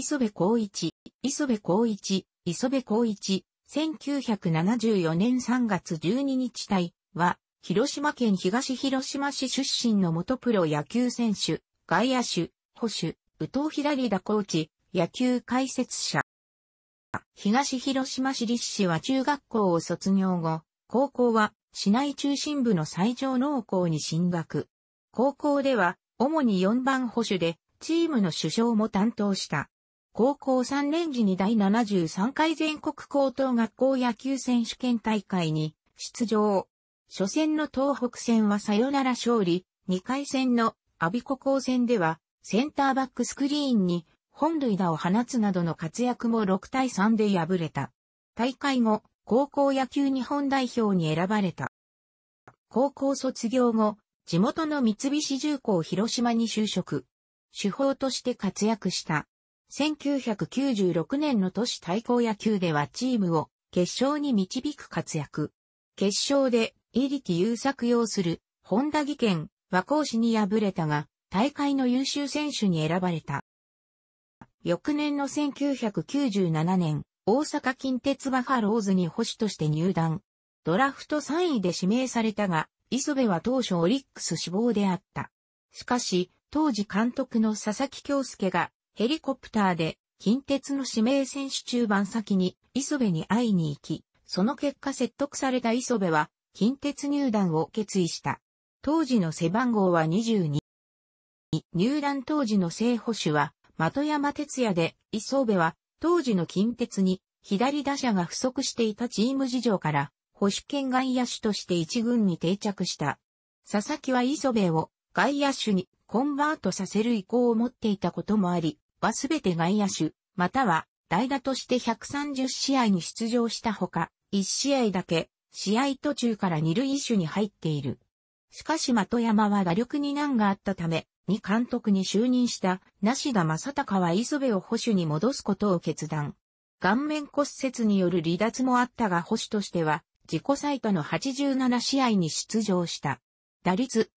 磯部孝一、磯部孝一、磯部孝一、1974年3月12日隊は、広島県東広島市出身の元プロ野球選手、外野手、保守、宇藤平田コーチ、野球解説者。東広島市立市は中学校を卒業後、高校は市内中心部の最上農校に進学。高校では主に4番保守でチームの首相も担当した。高校3年時に第73回全国高等学校野球選手権大会に出場。初戦の東北戦はサヨナラ勝利、2回戦の阿ビ高校戦ではセンターバックスクリーンに本塁打を放つなどの活躍も6対3で敗れた。大会後、高校野球日本代表に選ばれた。高校卒業後、地元の三菱重工広島に就職。手法として活躍した。1996年の都市対抗野球ではチームを決勝に導く活躍。決勝で、イリテ優作用する、本田技研、和光市に敗れたが、大会の優秀選手に選ばれた。翌年の1997年、大阪近鉄バファローズに保守として入団。ドラフト3位で指名されたが、磯部は当初オリックス志望であった。しかし、当時監督の佐々木京介がヘリコプターで近鉄の指名選手中盤先に磯部に会いに行き、その結果説得された磯部は近鉄入団を決意した。当時の背番号は22。入団当時の正捕手は的山哲也で磯部は当時の近鉄に左打者が不足していたチーム事情から保守圏外野手として一軍に定着した。佐々木は磯部を外野手にコンバートさせる意向を持っていたこともあり、はすべて外野手、または代打として130試合に出場したほか、1試合だけ、試合途中から二塁手に入っている。しかし的山は打力に難があったため、2監督に就任した、梨田正孝は磯部を保守に戻すことを決断。顔面骨折による離脱もあったが保守としては、自己最多の87試合に出場した。打率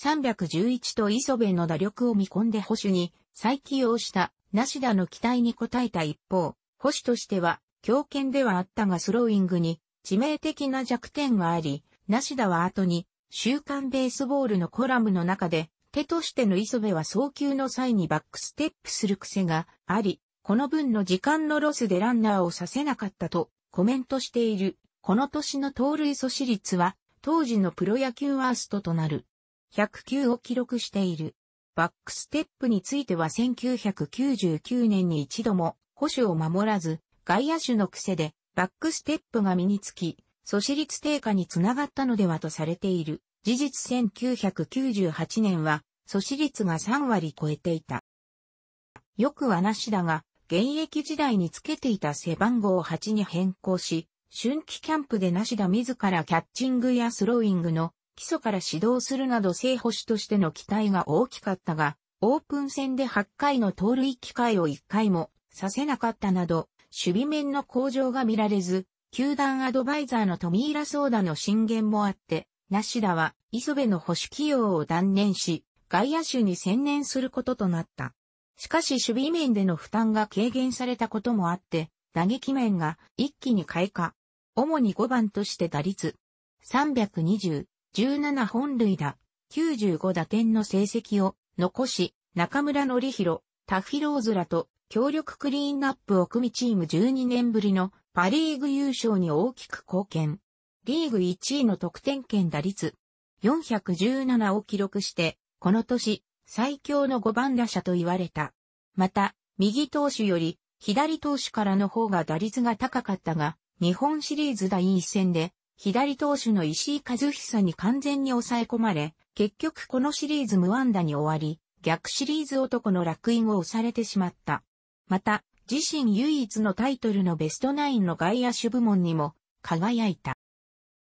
311と磯部の打力を見込んで保守に再起用したナシダの期待に応えた一方、保守としては強権ではあったがスローイングに致命的な弱点があり、ナシダは後に週刊ベースボールのコラムの中で手としての磯部は送球の際にバックステップする癖があり、この分の時間のロスでランナーをさせなかったとコメントしている。この年の盗塁阻止率は当時のプロ野球ワーストとなる109を記録している。バックステップについては1999年に一度も保守を守らず、外野手の癖でバックステップが身につき、阻止率低下につながったのではとされている。事実1998年は阻止率が3割超えていた。よくはなしだが、現役時代につけていた背番号8に変更し、春季キャンプでなしだ自らキャッチングやスローイングの基礎から指導するなど正捕手としての期待が大きかったが、オープン戦で8回の盗塁機会を1回もさせなかったなど、守備面の向上が見られず、球団アドバイザーの富浦ソーダの進言もあって、ナシダは磯部の保守起用を断念し、外野手に専念することとなった。しかし守備面での負担が軽減されたこともあって、打撃面が一気に開花。主に5番として打率320、17本塁打、95打点の成績を残し、中村則弘、タフィローズらと協力クリーンアップを組みチーム12年ぶりのパリーグ優勝に大きく貢献。リーグ1位の得点圏打率417を記録して、この年最強の5番打者と言われた。また、右投手より左投手からの方が打率が高かったが、日本シリーズ第1戦で左投手の石井和久に完全に抑え込まれ、結局このシリーズ無安打に終わり、逆シリーズ男の楽印を押されてしまった。また、自身唯一のタイトルのベストナインの外野手部門にも輝いた。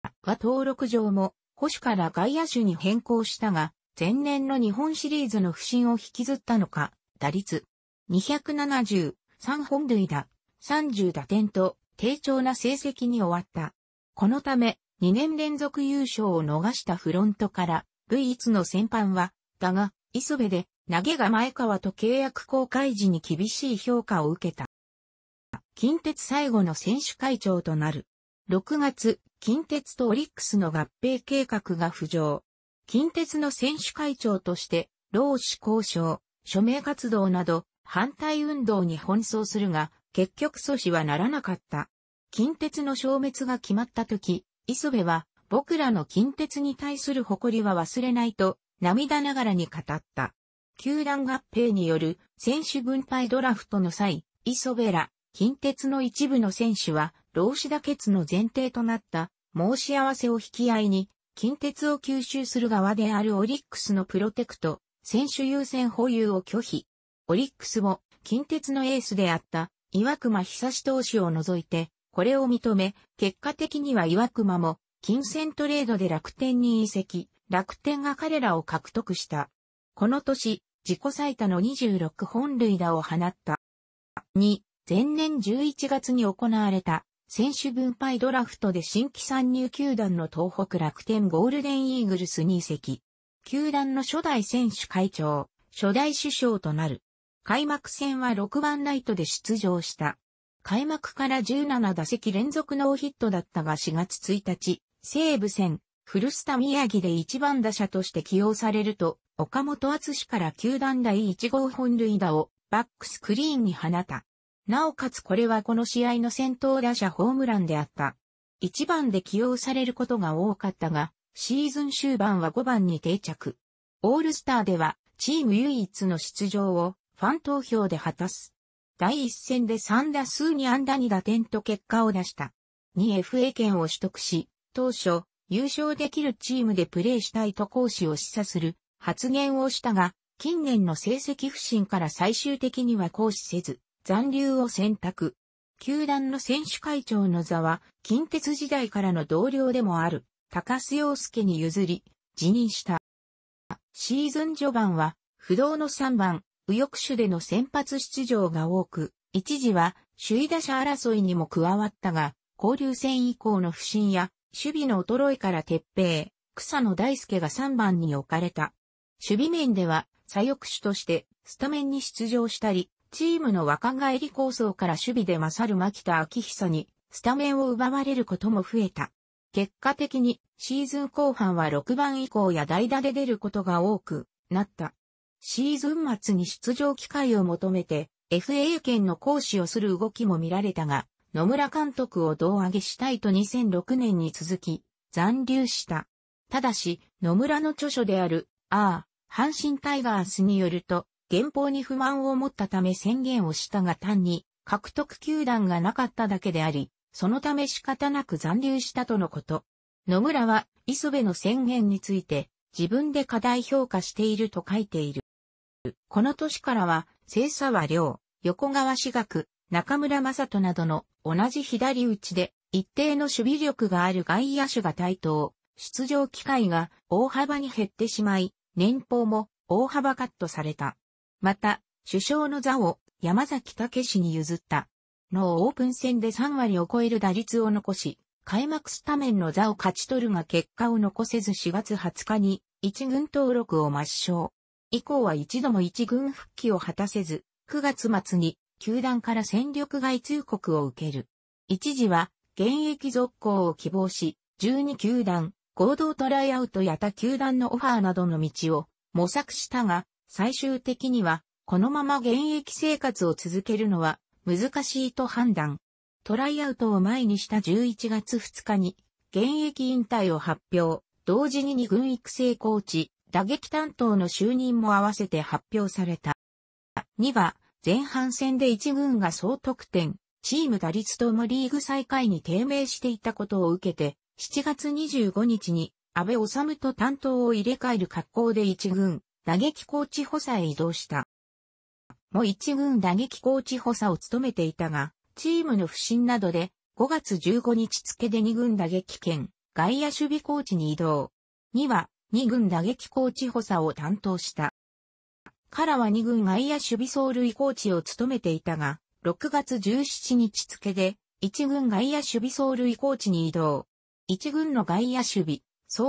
は登録上も保守から外野手に変更したが、前年の日本シリーズの不振を引きずったのか、打率2 7 3本塁打、30打点と低調な成績に終わった。このため、2年連続優勝を逃したフロントから、唯一の先般は、だが、磯部で、投げが前川と契約公開時に厳しい評価を受けた。近鉄最後の選手会長となる。6月、近鉄とオリックスの合併計画が浮上。近鉄の選手会長として、労使交渉、署名活動など、反対運動に奔走するが、結局阻止はならなかった。近鉄の消滅が決まった時、磯部は、僕らの近鉄に対する誇りは忘れないと、涙ながらに語った。球団合併による選手分配ドラフトの際、磯部ら、近鉄の一部の選手は、労使妥結の前提となった申し合わせを引き合いに、近鉄を吸収する側であるオリックスのプロテクト、選手優先保有を拒否。オリックスも近鉄のエースであった岩隈久志投手を除いてこれを認め、結果的には岩熊も、金銭トレードで楽天に移籍、楽天が彼らを獲得した。この年、自己最多の26本塁打を放った。2、前年11月に行われた、選手分配ドラフトで新規参入球団の東北楽天ゴールデンイーグルスに移籍。球団の初代選手会長、初代首相となる。開幕戦は6番ライトで出場した。開幕から17打席連続ノーヒットだったが4月1日、西武戦、古スタ宮城で1番打者として起用されると、岡本厚氏から球団第1号本塁打をバックスクリーンに放た。なおかつこれはこの試合の先頭打者ホームランであった。1番で起用されることが多かったが、シーズン終盤は5番に定着。オールスターではチーム唯一の出場をファン投票で果たす。第一戦で3打数に安打2打点と結果を出した。2FA 権を取得し、当初、優勝できるチームでプレーしたいと講師を示唆する発言をしたが、近年の成績不振から最終的には行使せず、残留を選択。球団の選手会長の座は、近鉄時代からの同僚でもある、高須洋介に譲り、辞任した。シーズン序盤は、不動の3番、右翼手での先発出場が多く、一時は首位打者争いにも加わったが、交流戦以降の不振や、守備の衰えから撤兵、草野大輔が3番に置かれた。守備面では、左翼手としてスタメンに出場したり、チームの若返り構想から守備で勝る牧田明久にスタメンを奪われることも増えた。結果的にシーズン後半は6番以降や代打で出ることが多くなった。シーズン末に出場機会を求めて FA 権の行使をする動きも見られたが、野村監督を胴上げしたいと2006年に続き、残留した。ただし、野村の著書である、ああ、阪神タイガースによると、原稿に不満を持ったため宣言をしたが単に、獲得球団がなかっただけであり、そのため仕方なく残留したとのこと。野村は、磯部の宣言について、自分で過大評価していると書いている。この年からは、清沢良、横川志学、中村正人などの同じ左打ちで一定の守備力がある外野手が台頭、出場機会が大幅に減ってしまい、年俸も大幅カットされた。また、首相の座を山崎武氏に譲った。のオープン戦で3割を超える打率を残し、開幕スタメンの座を勝ち取るが結果を残せず4月20日に一軍登録を抹消。以降は一度も一軍復帰を果たせず、9月末に球団から戦力外通告を受ける。一時は現役続行を希望し、12球団、合同トライアウトや他球団のオファーなどの道を模索したが、最終的にはこのまま現役生活を続けるのは難しいと判断。トライアウトを前にした11月2日に現役引退を発表、同時に2軍育成コーチ、打撃担当の就任も合わせて発表された。2は、前半戦で1軍が総得点、チーム打率ともリーグ再開に低迷していたことを受けて、7月25日に安倍治と担当を入れ替える格好で一軍打撃コーチ補佐へ移動した。も一軍打撃コーチ補佐を務めていたが、チームの不振などで5月15日付で二軍打撃兼外野守備コーチに移動。2は2軍打撃コーチ補佐を担当した。カラは2軍外野守備走塁コーチを務めていたが、6月17日付で、1軍外野守備走塁コーチに移動。1軍の外野守備、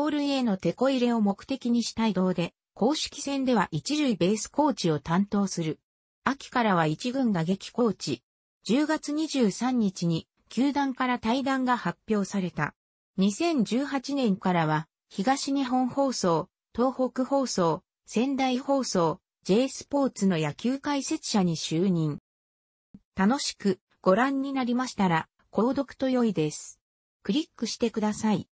走塁への手こ入れを目的にした移動で、公式戦では一塁ベースコーチを担当する。秋からは一軍打撃コーチ。10月23日に球団から退団が発表された。2018年からは東日本放送、東北放送、仙台放送、J スポーツの野球解説者に就任。楽しくご覧になりましたら、購読と良いです。クリックしてください。